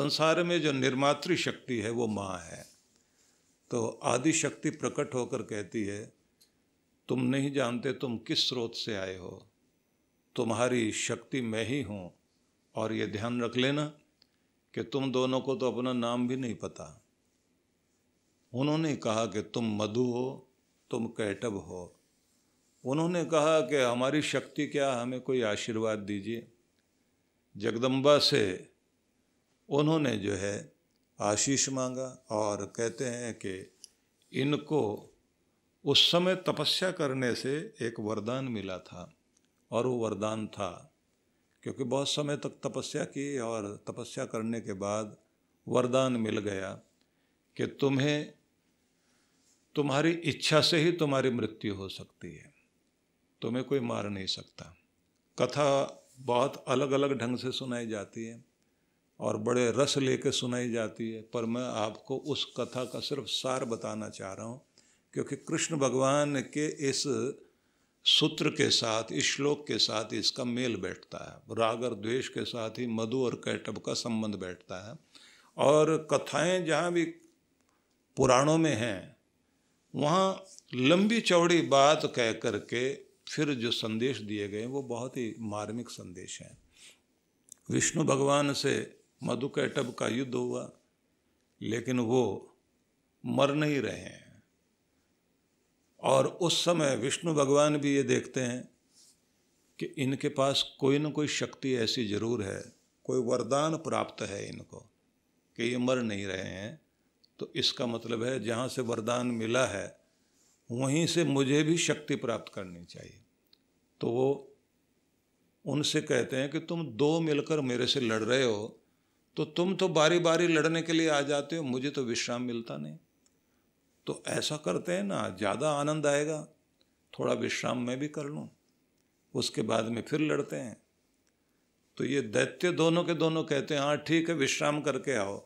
संसार में जो निर्मात्री शक्ति है वो माँ है तो आदि शक्ति प्रकट होकर कहती है तुम नहीं जानते तुम किस स्रोत से आए हो तुम्हारी शक्ति मैं ही हूँ और ये ध्यान रख लेना कि तुम दोनों को तो अपना नाम भी नहीं पता उन्होंने कहा कि तुम मधु हो तुम कैटब हो उन्होंने कहा कि हमारी शक्ति क्या हमें कोई आशीर्वाद दीजिए जगदम्बा से उन्होंने जो है आशीष मांगा और कहते हैं कि इनको उस समय तपस्या करने से एक वरदान मिला था और वो वरदान था क्योंकि बहुत समय तक तपस्या की और तपस्या करने के बाद वरदान मिल गया कि तुम्हें तुम्हारी इच्छा से ही तुम्हारी मृत्यु हो सकती है तुम्हें कोई मार नहीं सकता कथा बहुत अलग अलग ढंग से सुनाई जाती है और बड़े रस लेके सुनाई जाती है पर मैं आपको उस कथा का सिर्फ सार बताना चाह रहा हूँ क्योंकि कृष्ण भगवान के इस सूत्र के साथ इस श्लोक के साथ इसका मेल बैठता है राग और द्वेष के साथ ही मधु और कैटब का संबंध बैठता है और कथाएं जहाँ भी पुराणों में हैं वहाँ लंबी चौड़ी बात कह करके फिर जो संदेश दिए गए वो बहुत ही मार्मिक संदेश हैं विष्णु भगवान से मधु कैटब का युद्ध हुआ लेकिन वो मर नहीं रहे हैं और उस समय विष्णु भगवान भी ये देखते हैं कि इनके पास कोई ना कोई शक्ति ऐसी ज़रूर है कोई वरदान प्राप्त है इनको कि ये मर नहीं रहे हैं तो इसका मतलब है जहाँ से वरदान मिला है वहीं से मुझे भी शक्ति प्राप्त करनी चाहिए तो वो उनसे कहते हैं कि तुम दो मिलकर मेरे से लड़ रहे हो तो तुम तो बारी बारी लड़ने के लिए आ जाते हो मुझे तो विश्राम मिलता नहीं तो ऐसा करते हैं ना ज़्यादा आनंद आएगा थोड़ा विश्राम मैं भी कर लूँ उसके बाद में फिर लड़ते हैं तो ये दैत्य दोनों के दोनों कहते हैं हाँ ठीक है विश्राम करके आओ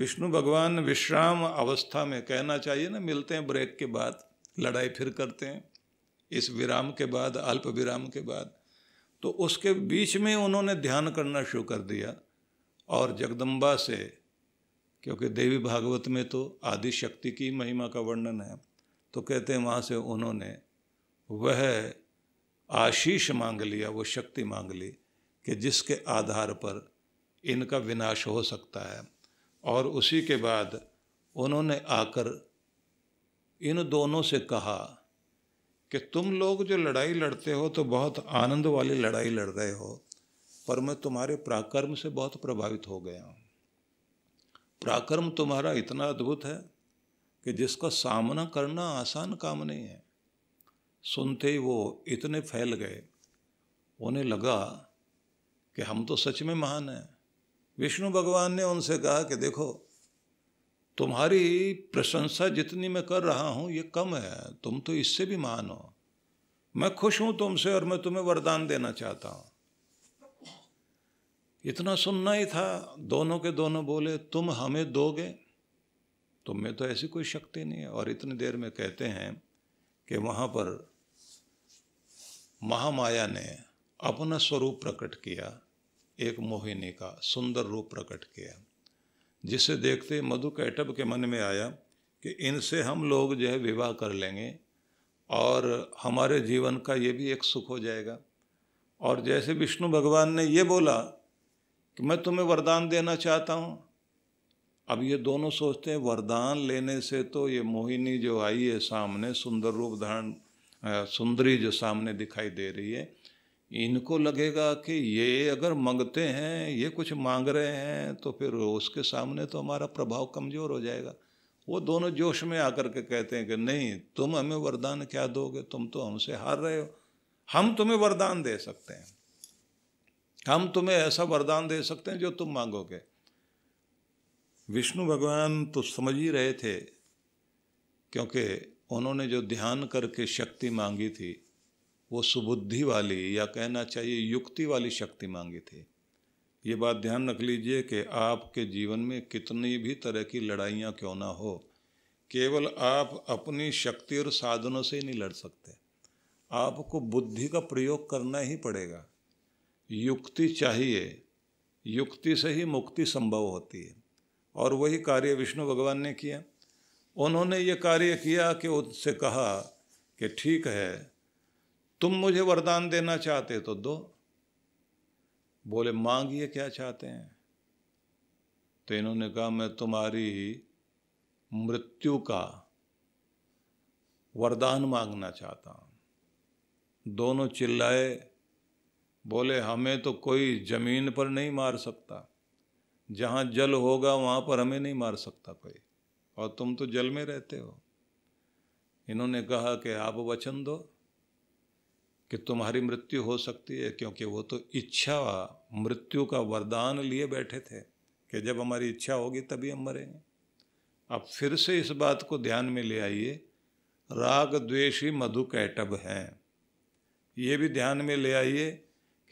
विष्णु भगवान विश्राम अवस्था में कहना चाहिए ना मिलते हैं ब्रेक के बाद लड़ाई फिर करते हैं इस विराम के बाद अल्प विराम के बाद तो उसके बीच में उन्होंने ध्यान करना शुरू कर दिया और जगदम्बा से क्योंकि देवी भागवत में तो आदि शक्ति की महिमा का वर्णन है तो कहते हैं वहाँ से उन्होंने वह आशीष मांग लिया वो शक्ति मांग ली कि जिसके आधार पर इनका विनाश हो सकता है और उसी के बाद उन्होंने आकर इन दोनों से कहा कि तुम लोग जो लड़ाई लड़ते हो तो बहुत आनंद वाली लड़ाई लड़ रहे हो पर मैं तुम्हारे पराक्रम से बहुत प्रभावित हो गया हूँ पराक्रम तुम्हारा इतना अद्भुत है कि जिसका सामना करना आसान काम नहीं है सुनते ही वो इतने फैल गए उन्हें लगा कि हम तो सच में महान हैं विष्णु भगवान ने उनसे कहा कि देखो तुम्हारी प्रशंसा जितनी मैं कर रहा हूँ ये कम है तुम तो इससे भी महान हो मैं खुश हूँ तुमसे और मैं तुम्हें वरदान देना चाहता हूँ इतना सुनना ही था दोनों के दोनों बोले तुम हमें दोगे तुम में तो ऐसी कोई शक्ति नहीं है और इतनी देर में कहते हैं कि वहाँ पर महामाया ने अपना स्वरूप प्रकट किया एक मोहिनी का सुंदर रूप प्रकट किया जिसे देखते मधु कैटब के मन में आया कि इनसे हम लोग जो है विवाह कर लेंगे और हमारे जीवन का ये भी एक सुख हो जाएगा और जैसे विष्णु भगवान ने ये बोला कि मैं तुम्हें वरदान देना चाहता हूँ अब ये दोनों सोचते हैं वरदान लेने से तो ये मोहिनी जो आई है सामने सुंदर रूप धारण सुंदरी जो सामने दिखाई दे रही है इनको लगेगा कि ये अगर मंगते हैं ये कुछ मांग रहे हैं तो फिर उसके सामने तो हमारा प्रभाव कमज़ोर हो जाएगा वो दोनों जोश में आकर के कहते हैं कि नहीं तुम हमें वरदान क्या दोगे तुम तो हमसे हार रहे हो हम तुम्हें वरदान दे सकते हैं हम तुम्हें ऐसा वरदान दे सकते हैं जो तुम मांगोगे विष्णु भगवान तो समझ ही रहे थे क्योंकि उन्होंने जो ध्यान करके शक्ति मांगी थी वो सुबुद्धि वाली या कहना चाहिए युक्ति वाली शक्ति मांगी थी ये बात ध्यान रख लीजिए कि आपके जीवन में कितनी भी तरह की लड़ाइयाँ क्यों ना हो केवल आप अपनी शक्ति और साधनों से ही नहीं लड़ सकते आपको बुद्धि का प्रयोग करना ही पड़ेगा युक्ति चाहिए युक्ति से ही मुक्ति संभव होती है और वही कार्य विष्णु भगवान ने किया उन्होंने ये कार्य किया कि उससे कहा कि ठीक है तुम मुझे वरदान देना चाहते तो दो बोले मांगिए क्या चाहते हैं तो इन्होंने कहा मैं तुम्हारी मृत्यु का वरदान मांगना चाहता हूँ दोनों चिल्लाए बोले हमें तो कोई ज़मीन पर नहीं मार सकता जहाँ जल होगा वहाँ पर हमें नहीं मार सकता कोई और तुम तो जल में रहते हो इन्होंने कहा कि आप वचन दो कि तुम्हारी मृत्यु हो सकती है क्योंकि वो तो इच्छा मृत्यु का वरदान लिए बैठे थे कि जब हमारी इच्छा होगी तभी हम मरेंगे अब फिर से इस बात को ध्यान में ले आइए राग द्वेषी मधु कैटब हैं ये भी ध्यान में ले आइए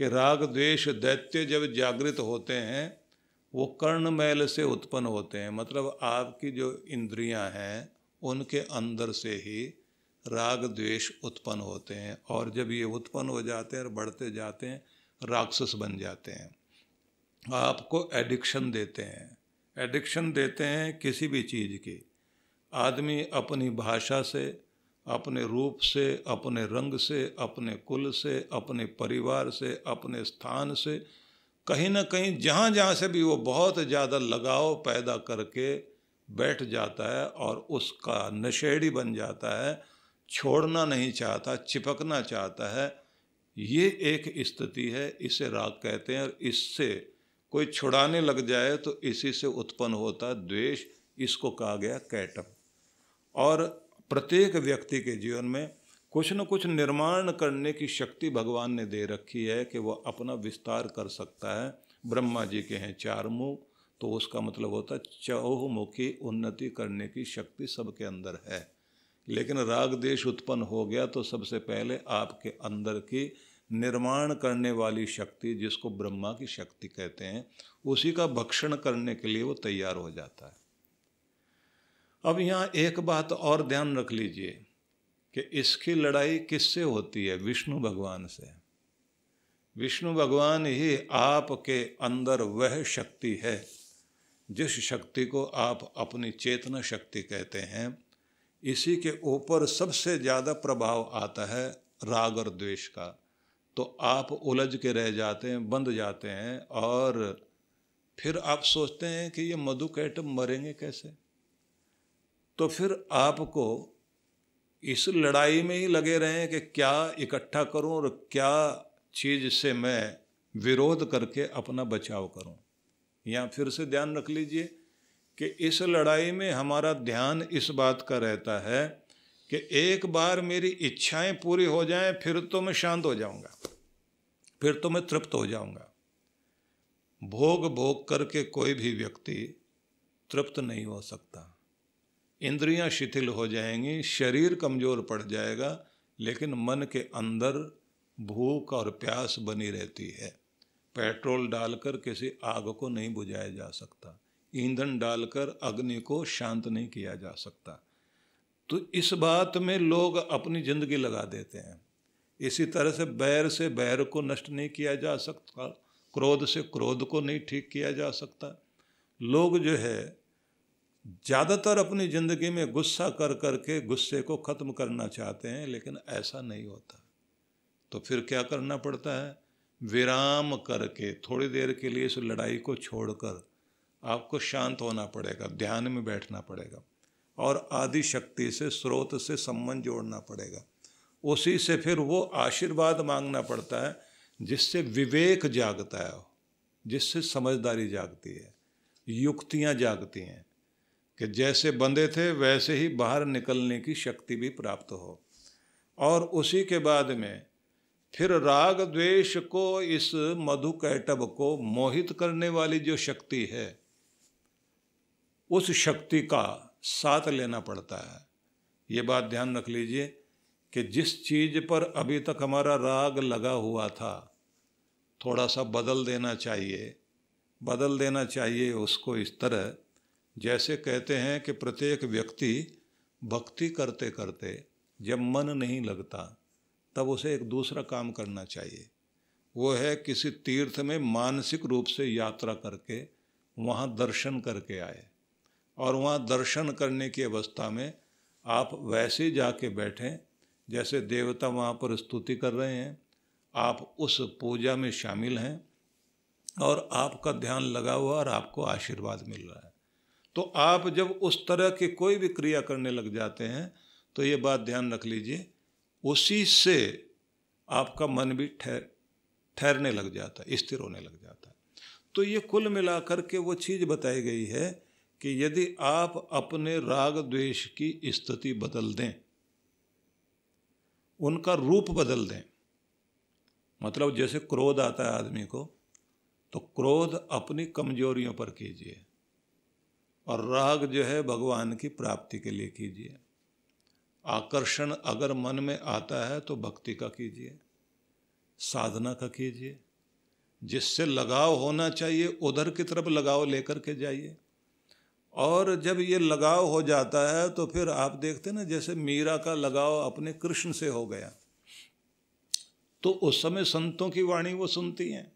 कि राग द्वेष दैत्य जब जागृत होते हैं वो कर्णमैल से उत्पन्न होते हैं मतलब आपकी जो इंद्रियां हैं उनके अंदर से ही राग द्वेष उत्पन्न होते हैं और जब ये उत्पन्न हो जाते हैं और बढ़ते जाते हैं राक्षस बन जाते हैं आपको एडिक्शन देते हैं एडिक्शन देते हैं किसी भी चीज़ की आदमी अपनी भाषा से अपने रूप से अपने रंग से अपने कुल से अपने परिवार से अपने स्थान से कहीं ना कहीं जहाँ जहाँ से भी वो बहुत ज़्यादा लगाव पैदा करके बैठ जाता है और उसका नशेड़ी बन जाता है छोड़ना नहीं चाहता चिपकना चाहता है ये एक स्थिति है इसे राग कहते हैं और इससे कोई छुड़ाने लग जाए तो इसी से उत्पन्न होता द्वेष इसको कहा गया कैटम और प्रत्येक व्यक्ति के जीवन में कुछ न कुछ निर्माण करने की शक्ति भगवान ने दे रखी है कि वह अपना विस्तार कर सकता है ब्रह्मा जी के हैं चार मुख तो उसका मतलब होता है चौहमुखी उन्नति करने की शक्ति सबके अंदर है लेकिन राग देश उत्पन्न हो गया तो सबसे पहले आपके अंदर की निर्माण करने वाली शक्ति जिसको ब्रह्मा की शक्ति कहते हैं उसी का भक्षण करने के लिए वो तैयार हो जाता है अब यहाँ एक बात और ध्यान रख लीजिए कि इसकी लड़ाई किससे होती है विष्णु भगवान से विष्णु भगवान ही आपके अंदर वह शक्ति है जिस शक्ति को आप अपनी चेतना शक्ति कहते हैं इसी के ऊपर सबसे ज़्यादा प्रभाव आता है राग और द्वेष का तो आप उलझ के रह जाते हैं बंद जाते हैं और फिर आप सोचते हैं कि ये मधुकैटम मरेंगे कैसे तो फिर आपको इस लड़ाई में ही लगे रहें कि क्या इकट्ठा करूं और क्या चीज़ से मैं विरोध करके अपना बचाव करूं या फिर से ध्यान रख लीजिए कि इस लड़ाई में हमारा ध्यान इस बात का रहता है कि एक बार मेरी इच्छाएं पूरी हो जाएं फिर तो मैं शांत हो जाऊंगा फिर तो मैं तृप्त हो जाऊंगा भोग भोग करके कोई भी व्यक्ति तृप्त नहीं हो सकता इंद्रियां शिथिल हो जाएंगी शरीर कमज़ोर पड़ जाएगा लेकिन मन के अंदर भूख और प्यास बनी रहती है पेट्रोल डालकर किसी आग को नहीं बुझाया जा सकता ईंधन डालकर अग्नि को शांत नहीं किया जा सकता तो इस बात में लोग अपनी ज़िंदगी लगा देते हैं इसी तरह से बैर से बैर को नष्ट नहीं किया जा सकता क्रोध से क्रोध को नहीं ठीक किया जा सकता लोग जो है ज़्यादातर अपनी ज़िंदगी में गुस्सा कर कर के गुस्से को ख़त्म करना चाहते हैं लेकिन ऐसा नहीं होता तो फिर क्या करना पड़ता है विराम करके थोड़ी देर के लिए इस लड़ाई को छोड़कर आपको शांत होना पड़ेगा ध्यान में बैठना पड़ेगा और आदि शक्ति से स्रोत से संबंध जोड़ना पड़ेगा उसी से फिर वो आशीर्वाद मांगना पड़ता है जिससे विवेक जागता है जिससे समझदारी जागती है युक्तियाँ जागती हैं कि जैसे बंधे थे वैसे ही बाहर निकलने की शक्ति भी प्राप्त हो और उसी के बाद में फिर राग द्वेष को इस मधु कैटब को मोहित करने वाली जो शक्ति है उस शक्ति का साथ लेना पड़ता है ये बात ध्यान रख लीजिए कि जिस चीज़ पर अभी तक हमारा राग लगा हुआ था थोड़ा सा बदल देना चाहिए बदल देना चाहिए उसको इस तरह जैसे कहते हैं कि प्रत्येक व्यक्ति भक्ति करते करते जब मन नहीं लगता तब उसे एक दूसरा काम करना चाहिए वो है किसी तीर्थ में मानसिक रूप से यात्रा करके वहाँ दर्शन करके आए और वहाँ दर्शन करने की अवस्था में आप वैसे जाके बैठें जैसे देवता वहाँ पर स्तुति कर रहे हैं आप उस पूजा में शामिल हैं और आपका ध्यान लगा हुआ और आपको आशीर्वाद मिल रहा है तो आप जब उस तरह के कोई भी क्रिया करने लग जाते हैं तो ये बात ध्यान रख लीजिए उसी से आपका मन भी ठहर ठहरने लग जाता है स्थिर होने लग जाता है तो ये कुल मिलाकर के वो चीज़ बताई गई है कि यदि आप अपने राग द्वेष की स्थिति बदल दें उनका रूप बदल दें मतलब जैसे क्रोध आता है आदमी को तो क्रोध अपनी कमजोरियों पर कीजिए और राग जो है भगवान की प्राप्ति के लिए कीजिए आकर्षण अगर मन में आता है तो भक्ति का कीजिए साधना का कीजिए जिससे लगाव होना चाहिए उधर की तरफ लगाव लेकर के जाइए और जब ये लगाव हो जाता है तो फिर आप देखते ना जैसे मीरा का लगाव अपने कृष्ण से हो गया तो उस समय संतों की वाणी वो सुनती हैं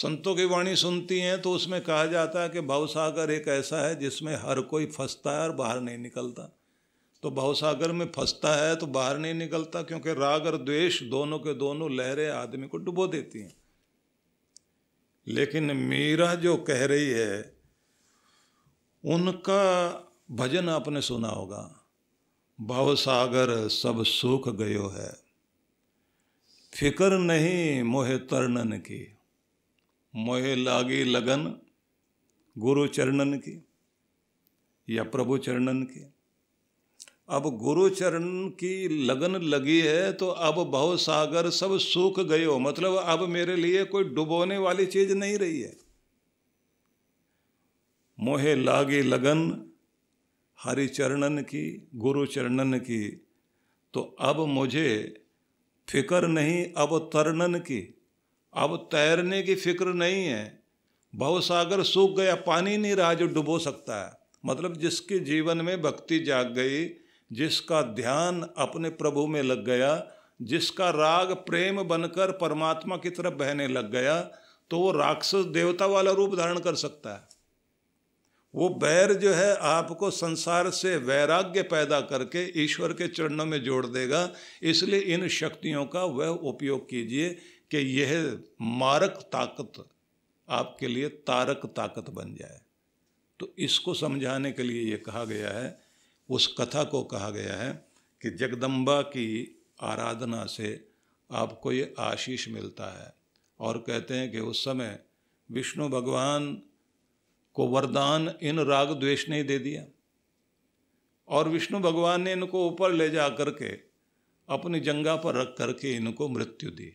संतों की वाणी सुनती हैं तो उसमें कहा जाता है कि भावसागर एक ऐसा है जिसमें हर कोई फंसता है और बाहर नहीं निकलता तो भावसागर में फंसता है तो बाहर नहीं निकलता क्योंकि राग और द्वेष दोनों के दोनों लहरें आदमी को डुबो देती हैं लेकिन मीरा जो कह रही है उनका भजन आपने सुना होगा सागर सब सूख गयो है फिकर नहीं मोहे तर्णन की मोहे लागे लगन गुरु चरणन की या प्रभु चरणन की अब गुरु चरण की लगन लगी है तो अब भव सागर सब सूख गए हो मतलब अब मेरे लिए कोई डुबोने वाली चीज नहीं रही है मोहे लागे लगन हरि चरणन की गुरु चरणन की तो अब मुझे फिकर नहीं अब तरणन की अब तैरने की फिक्र नहीं है भव सागर सूख गया पानी नहीं रहा जो डुबो सकता है मतलब जिसके जीवन में भक्ति जाग गई जिसका ध्यान अपने प्रभु में लग गया जिसका राग प्रेम बनकर परमात्मा की तरफ बहने लग गया तो वो राक्षस देवता वाला रूप धारण कर सकता है वो बैर जो है आपको संसार से वैराग्य पैदा करके ईश्वर के चरणों में जोड़ देगा इसलिए इन शक्तियों का वह उपयोग कीजिए कि यह मारक ताकत आपके लिए तारक ताकत बन जाए तो इसको समझाने के लिए ये कहा गया है उस कथा को कहा गया है कि जगदम्बा की आराधना से आपको ये आशीष मिलता है और कहते हैं कि उस समय विष्णु भगवान को वरदान इन राग द्वेष ने दे दिया और विष्णु भगवान ने इनको ऊपर ले जा करके अपनी जंगा पर रख करके इनको मृत्यु दी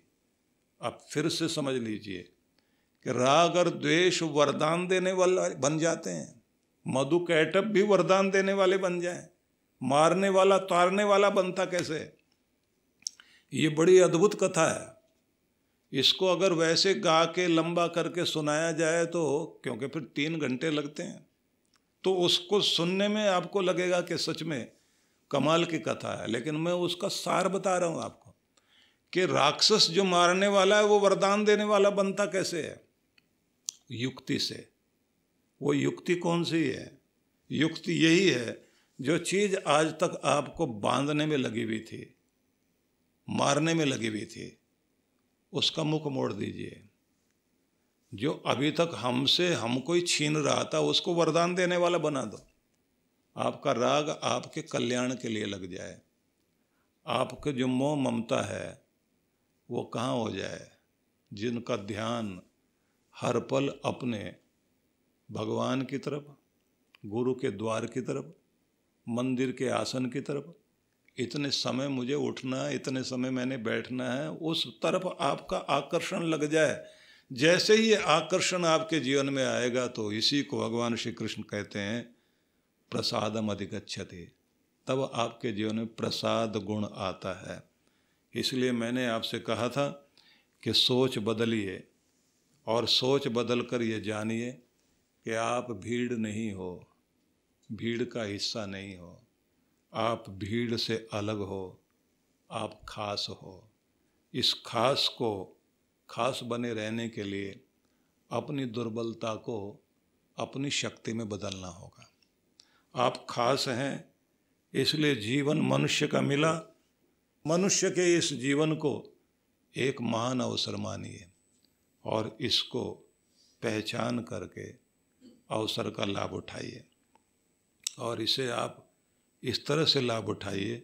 आप फिर से समझ लीजिए कि राग और द्वेष वरदान देने वाले बन जाते हैं मधु कैटअप भी वरदान देने वाले बन जाए मारने वाला तारने वाला बनता कैसे ये बड़ी अद्भुत कथा है इसको अगर वैसे गा के लंबा करके सुनाया जाए तो क्योंकि फिर तीन घंटे लगते हैं तो उसको सुनने में आपको लगेगा कि सच में कमाल की कथा है लेकिन मैं उसका सार बता रहा हूँ आपको कि राक्षस जो मारने वाला है वो वरदान देने वाला बनता कैसे है युक्ति से वो युक्ति कौन सी है युक्ति यही है जो चीज आज तक आपको बांधने में लगी हुई थी मारने में लगी हुई थी उसका मुख मोड़ दीजिए जो अभी तक हमसे हमको ही छीन रहा था उसको वरदान देने वाला बना दो आपका राग आपके कल्याण के लिए लग जाए आपके जो मोह ममता है वो कहाँ हो जाए जिनका ध्यान हर पल अपने भगवान की तरफ गुरु के द्वार की तरफ मंदिर के आसन की तरफ इतने समय मुझे उठना है इतने समय मैंने बैठना है उस तरफ आपका आकर्षण लग जाए जैसे ही ये आकर्षण आपके जीवन में आएगा तो इसी को भगवान श्री कृष्ण कहते हैं प्रसादम अधिगछते तब आपके जीवन में प्रसाद गुण आता है इसलिए मैंने आपसे कहा था कि सोच बदलिए और सोच बदल कर ये जानिए कि आप भीड़ नहीं हो भीड़ का हिस्सा नहीं हो आप भीड़ से अलग हो आप खास हो इस खास को खास बने रहने के लिए अपनी दुर्बलता को अपनी शक्ति में बदलना होगा आप खास हैं इसलिए जीवन मनुष्य का मिला मनुष्य के इस जीवन को एक महान अवसर मानिए और इसको पहचान करके अवसर का लाभ उठाइए और इसे आप इस तरह से लाभ उठाइए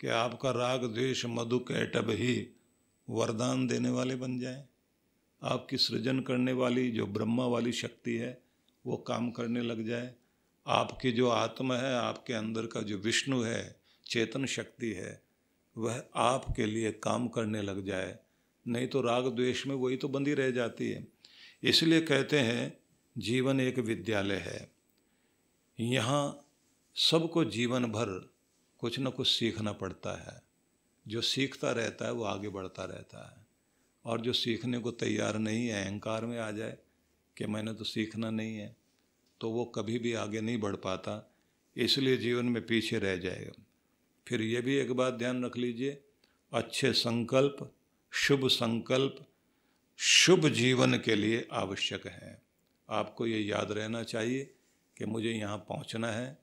कि आपका राग द्वेष मधु कैटब ही वरदान देने वाले बन जाएं आपकी सृजन करने वाली जो ब्रह्मा वाली शक्ति है वो काम करने लग जाए आपकी जो आत्मा है आपके अंदर का जो विष्णु है चेतन शक्ति है वह आपके लिए काम करने लग जाए नहीं तो राग द्वेष में वही तो बंदी रह जाती है इसलिए कहते हैं जीवन एक विद्यालय है यहाँ सबको जीवन भर कुछ न कुछ सीखना पड़ता है जो सीखता रहता है वो आगे बढ़ता रहता है और जो सीखने को तैयार नहीं है अहंकार में आ जाए कि मैंने तो सीखना नहीं है तो वो कभी भी आगे नहीं बढ़ पाता इसलिए जीवन में पीछे रह जाएगा फिर ये भी एक बात ध्यान रख लीजिए अच्छे संकल्प शुभ संकल्प शुभ जीवन के लिए आवश्यक हैं आपको ये याद रहना चाहिए कि मुझे यहाँ पहुँचना है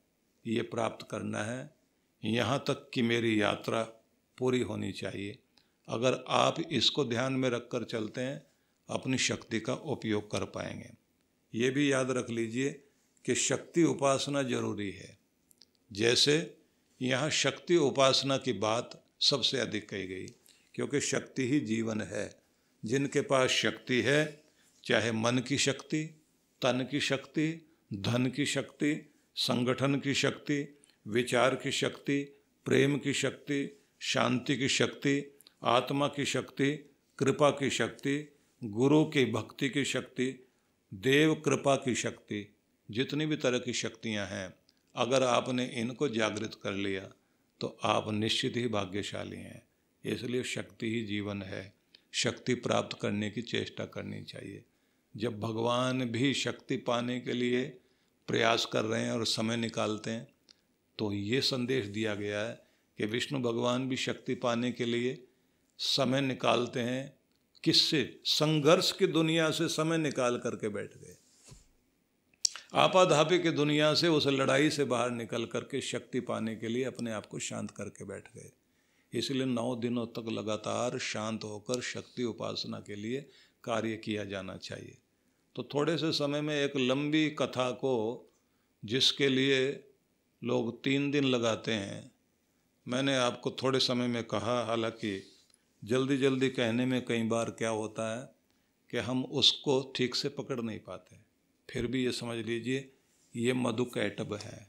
ये प्राप्त करना है यहाँ तक कि मेरी यात्रा पूरी होनी चाहिए अगर आप इसको ध्यान में रख कर चलते हैं अपनी शक्ति का उपयोग कर पाएंगे ये भी याद रख लीजिए कि शक्ति उपासना जरूरी है जैसे यहाँ शक्ति उपासना की बात सबसे अधिक कही गई क्योंकि शक्ति ही जीवन है जिनके पास शक्ति है चाहे मन की शक्ति तन की शक्ति धन की शक्ति संगठन की शक्ति विचार की शक्ति प्रेम की शक्ति शांति की शक्ति आत्मा की शक्ति कृपा की शक्ति गुरु की भक्ति की शक्ति देव कृपा की शक्ति जितनी भी तरह की शक्तियाँ हैं अगर आपने इनको जागृत कर लिया तो आप निश्चित ही भाग्यशाली हैं इसलिए शक्ति ही जीवन है शक्ति प्राप्त करने की चेष्टा करनी चाहिए जब भगवान भी शक्ति पाने के लिए प्रयास कर रहे हैं और समय निकालते हैं तो ये संदेश दिया गया है कि विष्णु भगवान भी शक्ति पाने के लिए समय निकालते हैं किससे संघर्ष की दुनिया से समय निकाल करके बैठ गए आपाधापी की दुनिया से उस लड़ाई से बाहर निकल करके शक्ति पाने के लिए अपने आप को शांत करके बैठ गए इसलिए नौ दिनों तक लगातार शांत होकर शक्ति उपासना के लिए कार्य किया जाना चाहिए तो थोड़े से समय में एक लंबी कथा को जिसके लिए लोग तीन दिन लगाते हैं मैंने आपको थोड़े समय में कहा हालांकि जल्दी जल्दी कहने में कई बार क्या होता है कि हम उसको ठीक से पकड़ नहीं पाते फिर भी ये समझ लीजिए ये मधु कैटब है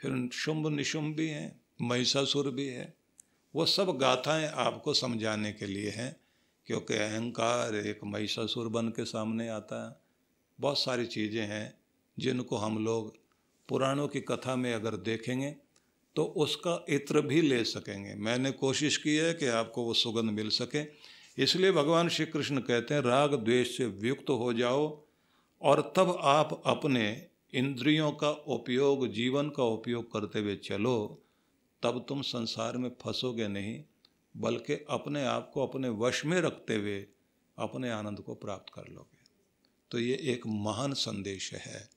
फिर शुंभ निशुंभ भी हैं महिषासुर भी है वो सब गाथाएं आपको समझाने के लिए हैं क्योंकि अहंकार एक महिषासुर बन के सामने आता है बहुत सारी चीज़ें हैं जिनको हम लोग पुराणों की कथा में अगर देखेंगे तो उसका इत्र भी ले सकेंगे मैंने कोशिश की है कि आपको वो सुगंध मिल सके इसलिए भगवान श्री कृष्ण कहते हैं राग द्वेष से युक्त हो जाओ और तब आप अपने इंद्रियों का उपयोग जीवन का उपयोग करते हुए चलो तब तुम संसार में फंसोगे नहीं बल्कि अपने आप को अपने वश में रखते हुए अपने आनंद को प्राप्त कर लोगे तो ये एक महान संदेश है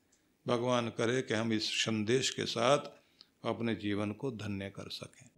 भगवान करे कि हम इस संदेश के साथ अपने जीवन को धन्य कर सकें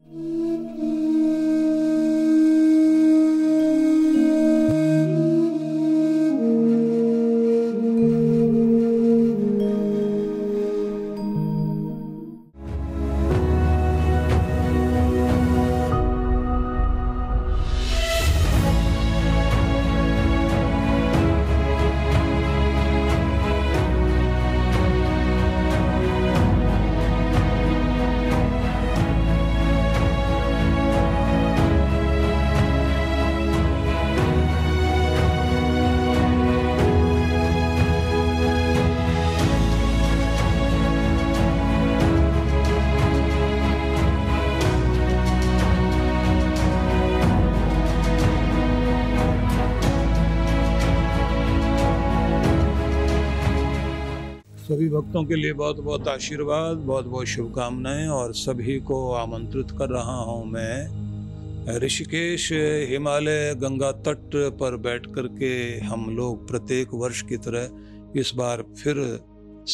भक्तों के लिए बहुत बहुत आशीर्वाद बहुत बहुत शुभकामनाएं और सभी को आमंत्रित कर रहा हूं मैं ऋषिकेश हिमालय गंगा तट पर बैठ कर के हम लोग प्रत्येक वर्ष की तरह इस बार फिर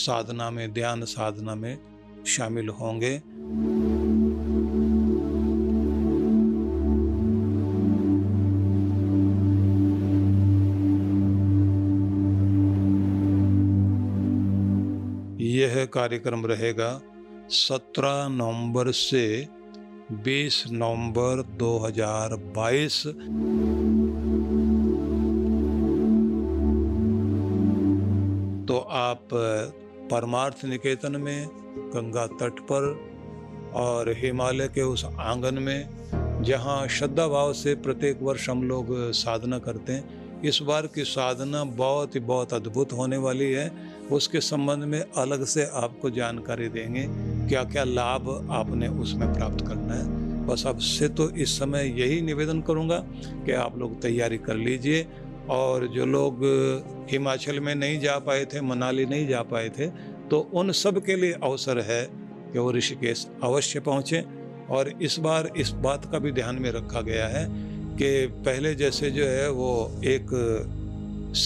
साधना में ध्यान साधना में शामिल होंगे कार्यक्रम रहेगा 17 नवंबर से 20 नवंबर 2022 तो आप परमार्थ निकेतन में गंगा तट पर और हिमालय के उस आंगन में जहाँ श्रद्धा भाव से प्रत्येक वर्ष हम लोग साधना करते हैं इस बार की साधना बहुत ही बहुत अद्भुत होने वाली है उसके संबंध में अलग से आपको जानकारी देंगे क्या क्या लाभ आपने उसमें प्राप्त करना है बस आपसे तो इस समय यही निवेदन करूंगा कि आप लोग तैयारी कर लीजिए और जो लोग हिमाचल में नहीं जा पाए थे मनाली नहीं जा पाए थे तो उन सब के लिए अवसर है कि वो ऋषिकेश अवश्य पहुँचें और इस बार इस बात का भी ध्यान में रखा गया है कि पहले जैसे जो है वो एक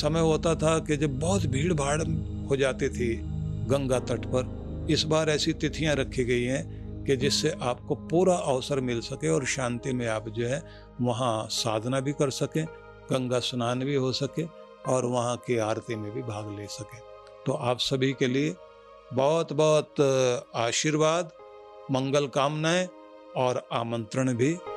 समय होता था कि जब बहुत भीड़ भाड़ हो जाती थी गंगा तट पर इस बार ऐसी तिथियां रखी गई हैं कि जिससे आपको पूरा अवसर मिल सके और शांति में आप जो है वहाँ साधना भी कर सकें गंगा स्नान भी हो सके और वहाँ की आरती में भी भाग ले सकें तो आप सभी के लिए बहुत बहुत आशीर्वाद मंगल कामनाएं और आमंत्रण भी